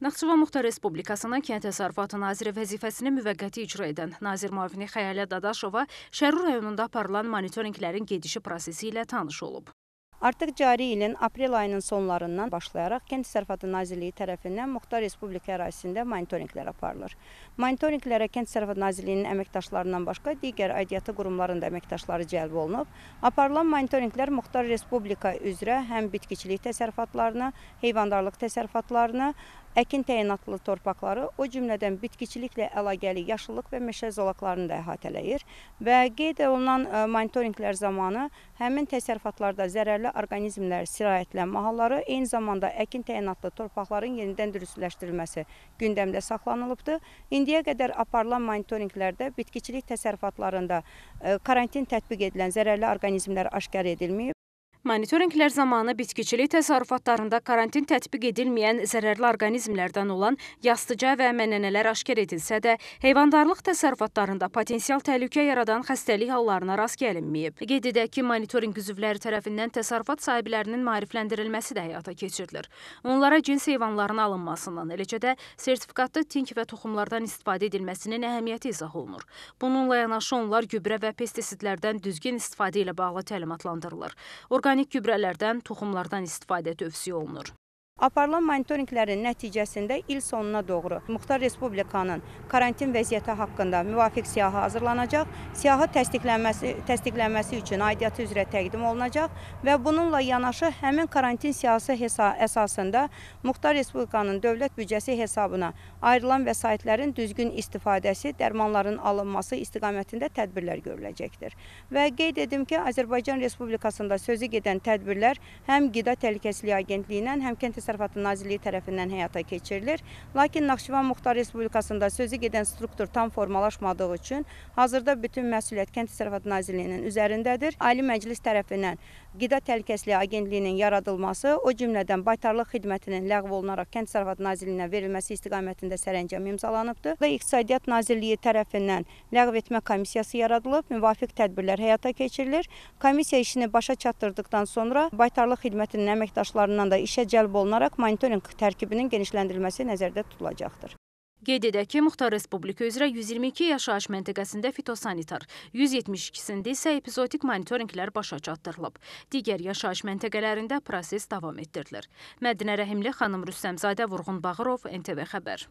Naxçıvan Muxtar Respublikasının Kənd Təsərrüfatı Naziri vəzifəsini müvəqqəti icra edən Nazir müavini Xəyalə Dadaşova Şərur rayonunda aparılan monitorinqlərin gedişi prosesi ilə tanış olub. Artıq cari ilin aprel ayının sonlarından başlayaraq Kənd Təsərrüfatı Nazirliyi tərəfindən Muxtar Respublika ərazisində monitorinqlər aparılır. Monitorinqlərə Kənd Təsərrüfatı Nazirliyinin əməkdaşlarından başqa digər aidiyyatı qurumların da əməkdaşları cəlb olunub. Aparılan monitorinqlər Muxtar Respublika üzrə həm bitkiçilik təsərrüfatlarını, heyvandarlıq təsərrüfatlarını, əkin təyinatlı torpaqları, o cümlədən bitkiçiliklə əlaqəli yaşıllıq və meşə zolaqlarını da əhatələyir və qeyd olunan e, monitorinqlər zamanı həmin təsərrüfatlarda zərərli orqanizmlər sirayətlənmə halları, eyni zamanda əkin təyinatlı torpaqların yenidən dürüstləşdirilməsi gündəmdə saxlanılıbdır. İndiyə qədər aparılan monitorinqlərdə bitkiçilik təsərrüfatlarında e, karantin tətbiq edilən zərərli orqanizmlər aşkar edilməyib. Monitorinqlər zamanı bitkiçilik təsərrüfatlarında karantin tətbiq edilməyən zərərli orqanizmlərdən olan yastıca və mənənələr aşkar edilsə də, heyvandarlıq təsərrüfatlarında potensial təhlükə yaradan xəstəlik hallarına rast gəlinməyib. Qeyd edək ki, monitorinq üzvləri tərəfindən təsərrüfat sahiblərinin maarifləndirilməsi də həyata keçirilir. Onlara cins heyvanların alınmasından, eləcə də sertifikatlı tink və toxumlardan istifadə edilməsinin əhəmiyyəti izah olunur. Bununla yanaşı onlar gübrə və pestisidlərdən düzgün istifadə ilə bağlı təlimatlandırılır. Orqan orqanik gübrələrdən, toxumlardan istifadə tövsiyə olunur. Aparılan monitorinqlərin nəticəsində il sonuna doğru Muxtar Respublikanın karantin vəziyyəti haqqında müvafiq siyahı hazırlanacaq. Siyahı təsdiqlənməsi, təsdiqlənməsi üçün aidiyyatı üzrə təqdim olunacaq və bununla yanaşı həmin karantin siyahısı hesa əsasında Muxtar Respublikanın dövlət büdcəsi hesabına ayrılan vəsaitlərin düzgün istifadəsi, dərmanların alınması istiqamətində tədbirlər görüləcəkdir. Və qeyd edim ki, Azərbaycan Respublikasında sözü gedən tədbirlər həm Qida Təhlükəsizliyi Agentliyindən, həm Kənd Təsərrüfatı Nazirliyi tərəfindən həyata keçirilir. Lakin Naxçıvan Muxtar Respublikasında sözü gedən struktur tam formalaşmadığı üçün hazırda bütün məsuliyyət Kənd Təsərrüfatı Nazirliyinin üzərindədir. Ali Məclis tərəfindən Qida Təhlükəsizliyi Agentliyinin yaradılması, o cümlədən baytarlıq xidmətinin ləğv olunaraq Kənd Təsərrüfatı Nazirliyinə verilməsi istiqamətində sərəncam imzalanıbdır. İqtisadiyyat Nazirliyi tərəfindən ləğv etmə komissiyası yaradılıb, müvafiq tədbirlər həyata keçirilir. Komissiya işini başa çatdırdıqdan sonra baytarlıq xidmətinin əməkdaşlarından da işə cəlb olunaraq alınaraq monitorinq tərkibinin genişləndirilməsi nəzərdə tutulacaqdır. Qeyd edək ki, Muxtar Respublika üzrə 122 yaşayış məntəqəsində fitosanitar, 172-sində isə epizotik monitorinqlər başa çatdırılıb. Digər yaşayış məntəqələrində proses davam etdirilir. Mədinə Rəhimli xanım Rüstəmzadə Vurğun Bağırov, NTV Xəbər.